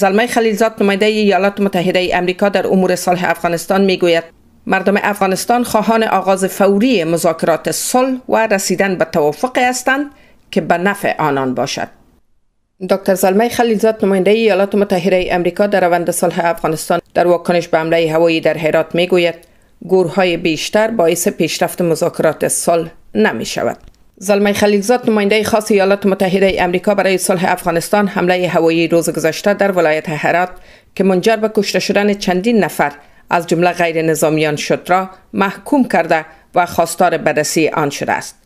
زلمه خلیلزاد نماینده ایالات متحده امریکا در امور صلح افغانستان میگوید مردم افغانستان خواهان آغاز فوری مذاکرات صلح و رسیدن به توافقی هستند که به نفع آنان باشد دکتر زلمه خلیلزاد نماینده ایالات متحده امریکا در روند صلح افغانستان در واکنش به حمله هوایی در هرات میگوید گورهای بیشتر باعث پیشرفت مذاکرات صلح نمی زلمه خلیلزاد نماینده خاص ایالات متحده امریکا برای صلح افغانستان حمله هوایی روز گذشته در ولایت هرات که منجر به کشته شدن چندین نفر از جمله غیر نظامیان شد را محکوم کرده و خواستار بررسی آن شده است.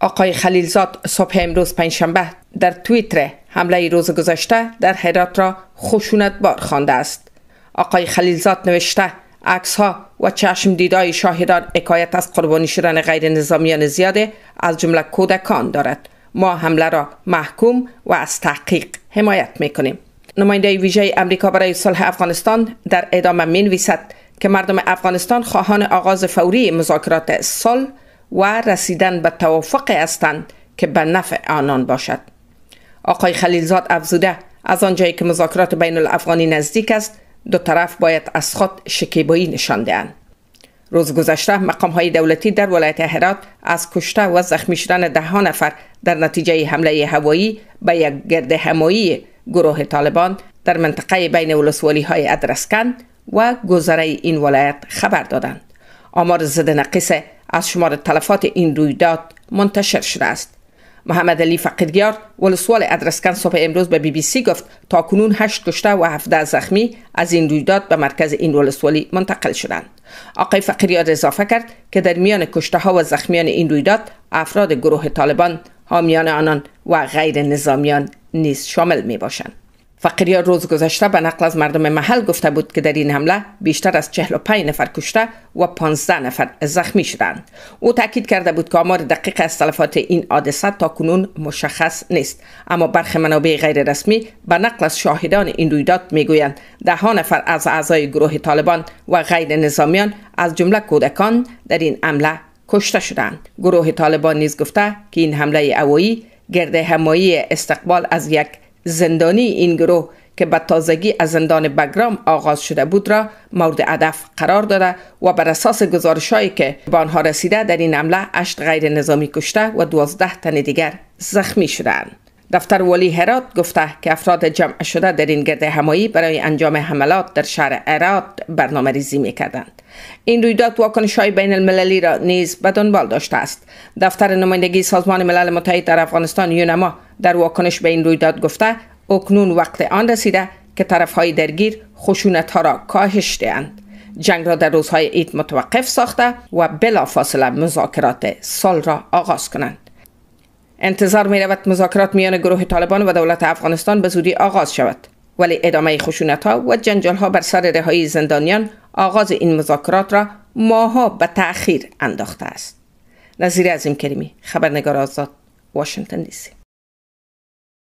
آقای خلیلزاد صبح امروز پنجشنبه در توییتر حمله روز گذشته در هرات را خشونت بار خوانده است. آقای خلیلزاد نوشته عکس ها و چشم دیدای شاهدان حکایت از قربانی شدن غیر نظامیان زیاده از جمله کودکان دارد ما حمله را محکوم و از تحقیق حمایت میکنیم نماینده ویژه امریکا برای صلح افغانستان در ادامه می نویسد که مردم افغانستان خواهان آغاز فوری مذاکرات صلح و رسیدن به توافق هستند که به نفع آنان باشد آقای خلیلزاد افزوده از آنجایی که مذاکرات بین الافغانی نزدیک است دو طرف باید از خود شکیبایی نشان دهند روز گذشته مقام های دولتی در ولایت هرات از کشته و زخمی شدن ده نفر در نتیجه حمله هوایی به یک گرد همایی گروه طالبان در منطقه بین ولسوالی های ادرسکن و گذره این ولایت خبر دادند. آمار زده نقیص از شمار تلفات این رویداد منتشر شده است. محمد علی فقیریار ولسوال ادرسکن صبح امروز به بی بی سی گفت تا کنون 8 کشته و 17 زخمی از این رویداد به مرکز این ولسوالی منتقل شدند آقای فقیریار اضافه کرد که در میان کشته ها و زخمیان این رویداد افراد گروه طالبان حامیان آنان و غیر نظامیان نیز شامل می باشند فقیریان روز گذشته به نقل از مردم محل گفته بود که در این حمله بیشتر از 45 نفر کشته و 15 نفر زخمی شدند. او تاکید کرده بود که آمار دقیق از تلفات این حادثه تا کنون مشخص نیست اما برخی منابع غیر رسمی به نقل از شاهدان این رویداد میگویند ده ها نفر از اعضای گروه طالبان و غیر نظامیان از جمله کودکان در این حمله کشته شدند. گروه طالبان نیز گفته که این حمله اوایی گرد همایی استقبال از یک زندانی این گروه که به تازگی از زندان بگرام آغاز شده بود را مورد هدف قرار داده و بر اساس گزارشهایی که به آنها رسیده در این حمله هشت غیر نظامی کشته و دوازده تن دیگر زخمی شدند دفتر ولی هرات گفته که افراد جمع شده در این گرد همایی برای انجام حملات در شهر هرات برنامه ریزی کردند. این رویداد واکنش های بین المللی را نیز به دنبال داشته است دفتر نمایندگی سازمان ملل متحد در افغانستان یونما در واکنش به این رویداد گفته اکنون وقت آن رسیده که طرف های درگیر خشونت ها را کاهش دهند جنگ را در روزهای عید متوقف ساخته و بلافاصله مذاکرات سال را آغاز کنند انتظار می رود مذاکرات میان گروه طالبان و دولت افغانستان به زودی آغاز شود ولی ادامه خشونت ها و جنجال بر سر رهایی زندانیان آغاز این مذاکرات را ماها به تأخیر انداخته است نظیر عظیم کریمی خبرنگار آزاد واشنگتن دیسی